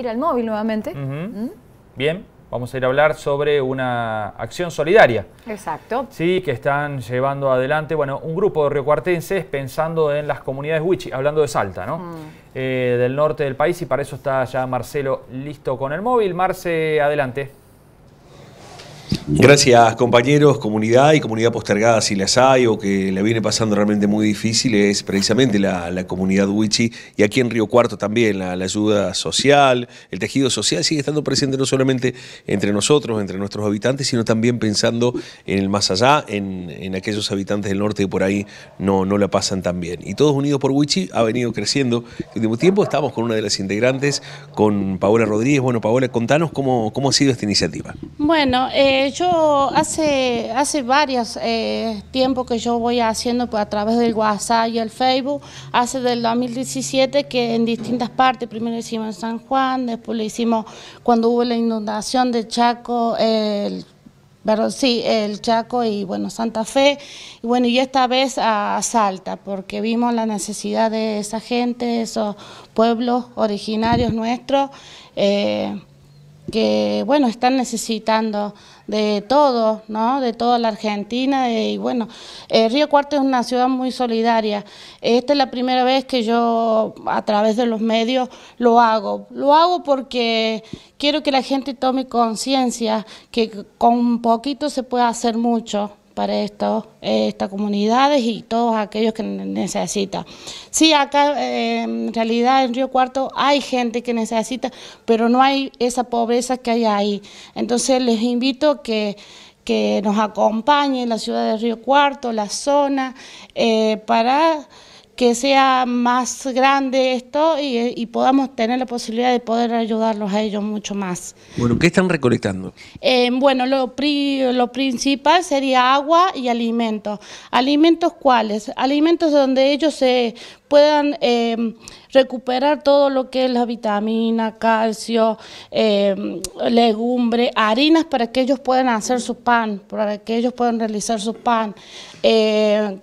ir al móvil nuevamente. ¿Mm? Bien, vamos a ir a hablar sobre una acción solidaria. Exacto. Sí, que están llevando adelante, bueno, un grupo de riocuartenses pensando en las comunidades wichi, hablando de Salta, ¿no? Eh, del norte del país y para eso está ya Marcelo listo con el móvil. Marce, adelante. Gracias compañeros, comunidad y comunidad postergada si las hay o que la viene pasando realmente muy difícil es precisamente la, comunidad Wichi y aquí en Río Cuarto también la, ayuda social, el tejido social sigue estando presente no solamente entre nosotros, entre nuestros habitantes, sino también pensando en el más allá, en, aquellos habitantes del norte que por ahí no, no la pasan tan bien. Y Todos Unidos por Wichi ha venido creciendo en último tiempo, estamos con una de las integrantes, con Paola Rodríguez. Bueno Paola, contanos cómo, cómo ha sido esta iniciativa. Bueno, yo eh, yo hace, hace varios eh, tiempos que yo voy haciendo a través del WhatsApp y el Facebook, hace del 2017 que en distintas partes, primero hicimos en San Juan, después lo hicimos cuando hubo la inundación de Chaco, el pero sí, el Chaco y bueno, Santa Fe, y bueno, y esta vez a Salta, porque vimos la necesidad de esa gente, esos pueblos originarios nuestros. Eh, que bueno, están necesitando de todo, ¿no? de toda la Argentina y bueno, eh, Río Cuarto es una ciudad muy solidaria. Esta es la primera vez que yo a través de los medios lo hago. Lo hago porque quiero que la gente tome conciencia que con un poquito se puede hacer mucho para estos, eh, estas comunidades y todos aquellos que necesitan. Sí, acá eh, en realidad en Río Cuarto hay gente que necesita, pero no hay esa pobreza que hay ahí. Entonces les invito que que nos acompañen la ciudad de Río Cuarto, la zona, eh, para que sea más grande esto y, podamos tener la posibilidad de poder ayudarlos a ellos mucho más. Bueno, ¿qué están recolectando? Eh, bueno, lo, lo principal sería agua y alimentos. ¿Alimentos cuáles? Alimentos donde ellos se puedan em, recuperar todo lo que es la vitamina, calcio, em, legumbre, harinas para que ellos puedan hacer su pan, para que ellos puedan realizar su pan. Eh,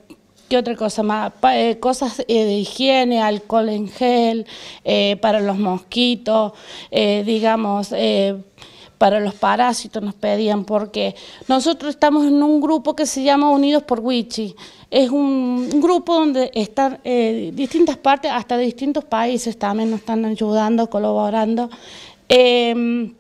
¿Qué otra cosa más? Eh, cosas eh, de higiene, alcohol en gel, eh, para los mosquitos, digamos, para los parásitos nos pedían, porque nosotros estamos en un grupo que se llama Unidos por Wichi. Es un, grupo donde están distintas partes, hasta distintos países también nos están ayudando, colaborando. Em,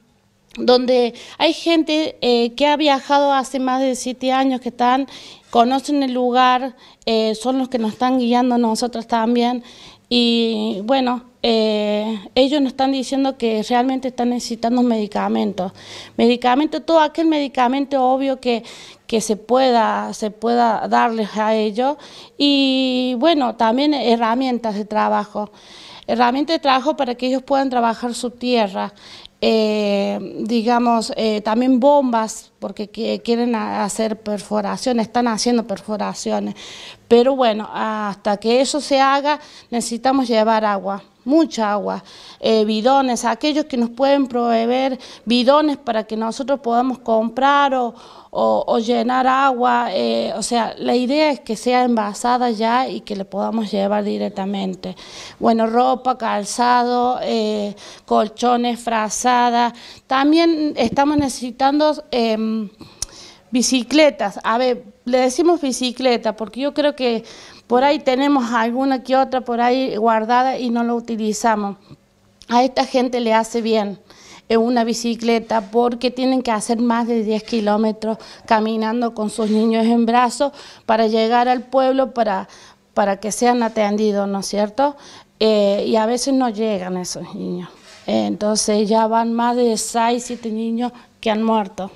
donde hay gente eh, que ha viajado hace más de siete años, que están, conocen el lugar, eh, son los que nos están guiando nosotros también. Y bueno, eh, ellos nos están diciendo que realmente están necesitando medicamentos. Medicamento, todo aquel medicamento obvio que, que se, pueda, se pueda darles a ellos. Y bueno, también herramientas de trabajo herramientas de trabajo para que ellos puedan trabajar su tierra, eh, digamos, eh, también bombas, porque quieren hacer perforaciones, están haciendo perforaciones, pero bueno, hasta que eso se haga necesitamos llevar agua, mucha agua, eh, bidones, aquellos que nos pueden proveer bidones para que nosotros podamos comprar o, llenar agua. Eh, o sea, la idea es que sea envasada ya y que le podamos llevar directamente. Bueno, ropa, calzado, eh, colchones, frazadas. También estamos necesitando em, bicicletas. A ver, le decimos bicicleta porque yo creo que por ahí tenemos alguna que otra por ahí guardada y no lo utilizamos. A esta gente le hace bien eh, una bicicleta porque tienen que hacer más de 10 kilómetros caminando con sus niños en brazos para llegar al pueblo para, para que sean atendidos, ¿no es cierto? Eh, y a veces no llegan esos niños. Entonces ya van más de 6, 7 niños que han muerto.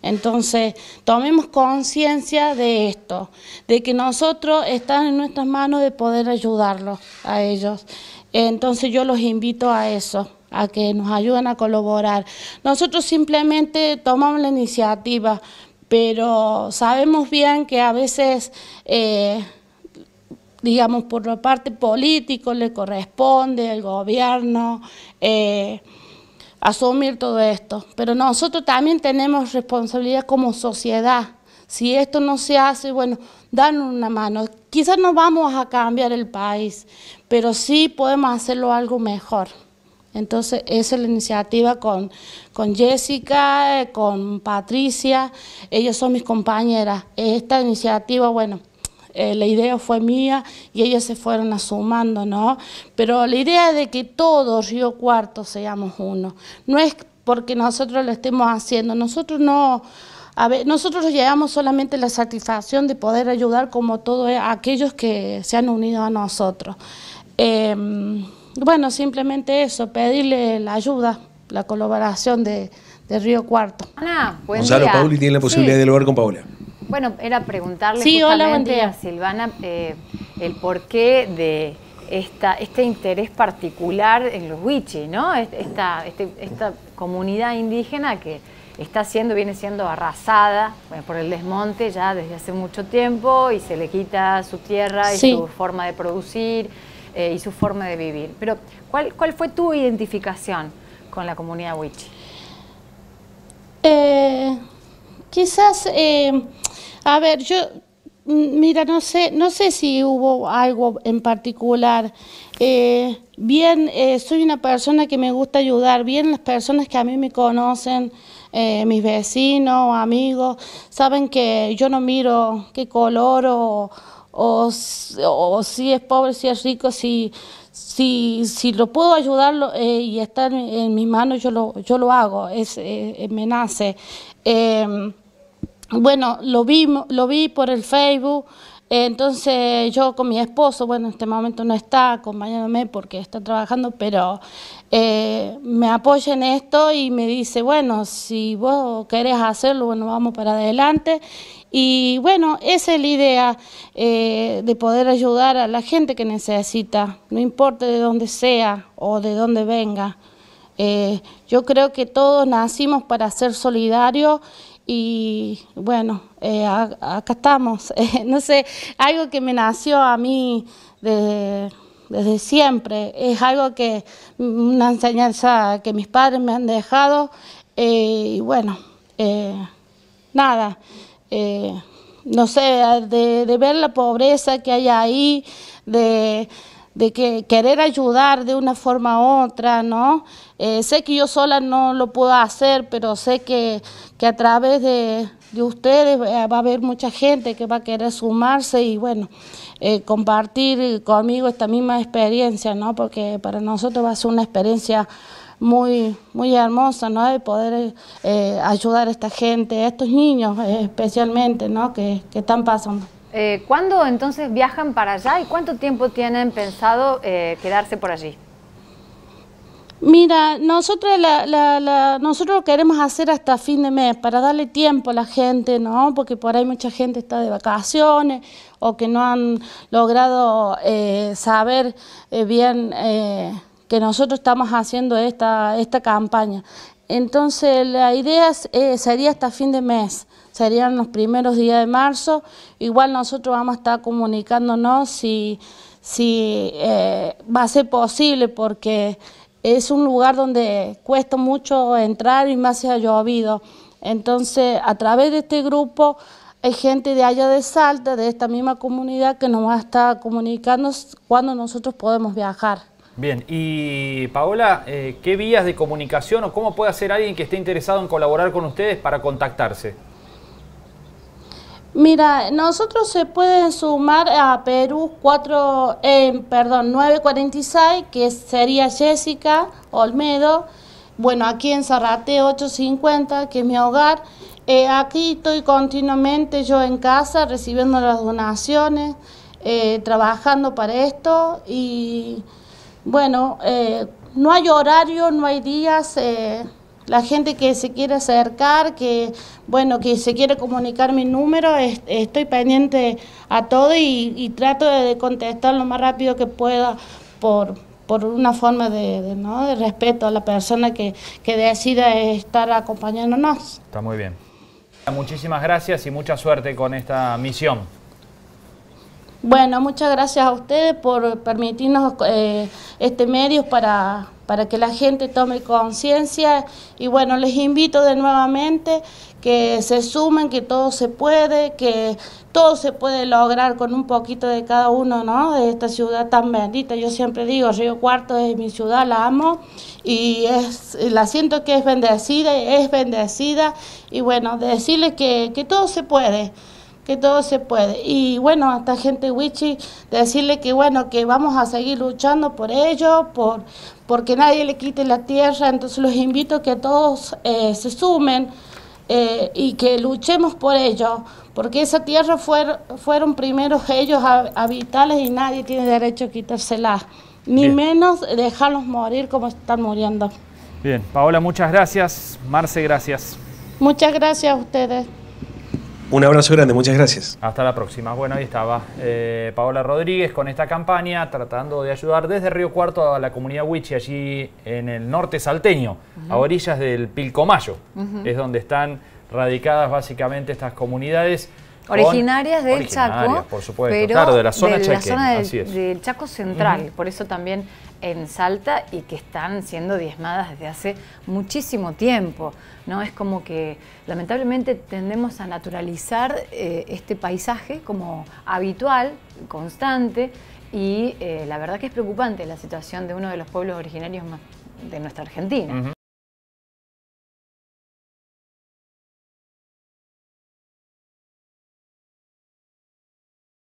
Entonces, tomemos conciencia de esto, de que nosotros están en nuestras manos de poder ayudarlos a ellos. Entonces yo los invito a eso a que nos ayuden a colaborar. Nosotros simplemente tomamos la iniciativa, pero sabemos bien que a veces, eh, digamos, por la parte política le corresponde el gobierno. Eh, asumir todo esto. Pero nosotros también tenemos responsabilidad como sociedad. Si esto no se hace, bueno, dan una mano. Quizás no vamos a cambiar el país, pero sí podemos hacerlo algo mejor. Entonces, esa es la iniciativa con, con Jessica, eh, con Patricia, ellos son mis compañeras. Esta iniciativa, bueno, eh, la idea fue mía y ellos se fueron asumando, ¿no? Pero la idea de que todos Río Cuarto seamos uno, no es porque nosotros lo estemos haciendo, nosotros no... A ver, nosotros llevamos solamente la satisfacción de poder ayudar como todos aquellos que se han unido a nosotros. Em, bueno, simplemente eso, pedirle la ayuda, la colaboración de, Río Cuarto. Ana, Gonzalo, Pauli tiene la posibilidad de hablar con Paula. Bueno, era preguntarle justamente a Silvana eh, el porqué de esta, este interés particular en los Wichi, ¿no? Esta, este, esta comunidad indígena que está siendo, viene siendo arrasada por el desmonte ya desde hace mucho tiempo y se le quita su tierra y su forma de producir eh, y su forma de vivir. Pero, ¿cuál, cuál fue tu identificación con la comunidad wichi? Eh, quizás eh, a ver, yo Mira, no sé, no sé si hubo algo en particular. Eh, bien, eh, soy una persona que me gusta ayudar. Bien, las personas que a mí me conocen, eh, mis vecinos, amigos, saben que yo no miro qué color o, si es pobre, si es rico, si, si, si lo puedo ayudar y estar en, en, mis manos, yo lo, yo lo hago, es, me nace. Em, bueno, lo vi, lo vi por el Facebook. Entonces yo con mi esposo, bueno, en este momento no está acompañándome porque está trabajando, pero eh, me apoya en esto y me dice, bueno, si vos querés hacerlo, bueno, vamos para adelante. Y bueno, esa es la idea eh, de poder ayudar a la gente que necesita, no importa de dónde sea o de dónde venga. Eh, yo creo que todos nacimos para ser solidarios y bueno, eh, acá estamos. Eh, no sé, algo que me nació a mí desde, siempre, es algo que, una enseñanza que mis padres me han dejado eh, y bueno, nada, no sé, de ver la pobreza que hay ahí, de de que querer ayudar de una forma u otra, ¿no? Eh, sé que yo sola no lo puedo hacer, pero sé que, a través de, ustedes va a haber mucha gente que va a querer sumarse y, bueno, eh, compartir conmigo esta misma experiencia, ¿no? Porque para nosotros va a ser una experiencia muy, muy hermosa, ¿no? De poder eh, ayudar a esta gente, a estos niños especialmente, ¿no? Que, que están pasando. Eh, ¿Cuándo entonces viajan para allá y cuánto tiempo tienen pensado eh, quedarse por allí? Mira, nosotros, nosotros lo queremos hacer hasta fin de mes para darle tiempo a la gente, ¿no? Porque por ahí mucha gente está de vacaciones o que no han logrado eh, saber bien que nosotros estamos haciendo esta, esta campaña. Entonces la idea sería hasta fin de mes serían los primeros días de marzo. Igual nosotros vamos a estar comunicándonos si, eh, va a ser posible porque es un lugar donde cuesta mucho entrar y más se ha llovido. Entonces, a través de este grupo hay gente de allá de Salta, de esta misma comunidad, que nos va a estar comunicando cuándo nosotros podemos viajar. Bien, y Paola, eh, ¿qué vías de comunicación o cómo puede hacer alguien que esté interesado en colaborar con ustedes para contactarse? Mira, nosotros se pueden sumar a Perú 4, en eh, perdón, 946, que sería Jessica Olmedo. Bueno, aquí en ocho 850, que es mi hogar. Eh, aquí estoy continuamente yo en casa recibiendo las donaciones, eh, trabajando para esto y bueno, no hay horario, no hay días. La gente que se quiere acercar, que bueno, que se quiere comunicar mi número, estoy pendiente a todo y, trato de contestar lo más rápido que pueda por, por una forma de, ¿no? de respeto a la persona que, que decida estar acompañándonos. Está muy bien. Muchísimas gracias y mucha suerte con esta misión. Bueno, muchas gracias a ustedes por permitirnos eh, este medio para, para que la gente tome conciencia y bueno, les invito de nuevamente que se sumen, que todo se puede, que todo se puede lograr con un poquito de cada uno, ¿no? De esta ciudad tan bendita. Yo siempre digo, Río Cuarto es mi ciudad, la amo y es, la siento que es bendecida, es bendecida y bueno, decirles que, que todo se puede que todo se puede. Y bueno, hasta gente Wichi, decirle que bueno, que vamos a seguir luchando por ello, por, porque nadie le quite la tierra, entonces los invito a que todos eh, se sumen eh, y que luchemos por ello, porque esa tierra fue fueron primeros ellos habitales y nadie tiene derecho a quitársela, ni menos dejarlos morir como están muriendo. Bien, Paola, muchas gracias. Marce, gracias. Muchas gracias a ustedes. Un abrazo grande, muchas gracias. Hasta la próxima. Bueno, ahí estaba eh, Paola Rodríguez con esta campaña tratando de ayudar desde Río Cuarto a la comunidad Huichi, allí en el norte salteño, a orillas del Pilcomayo. Es donde están radicadas básicamente estas comunidades. Originarias del Chaco, por supuesto, pero claro, de la zona, de del, Chaco Central, por eso también en Salta y que están siendo diezmadas desde hace muchísimo tiempo. ¿no? Es como que lamentablemente tendemos a naturalizar eh, este paisaje como habitual, constante, y eh, la verdad que es preocupante la situación de uno de los pueblos originarios de nuestra Argentina.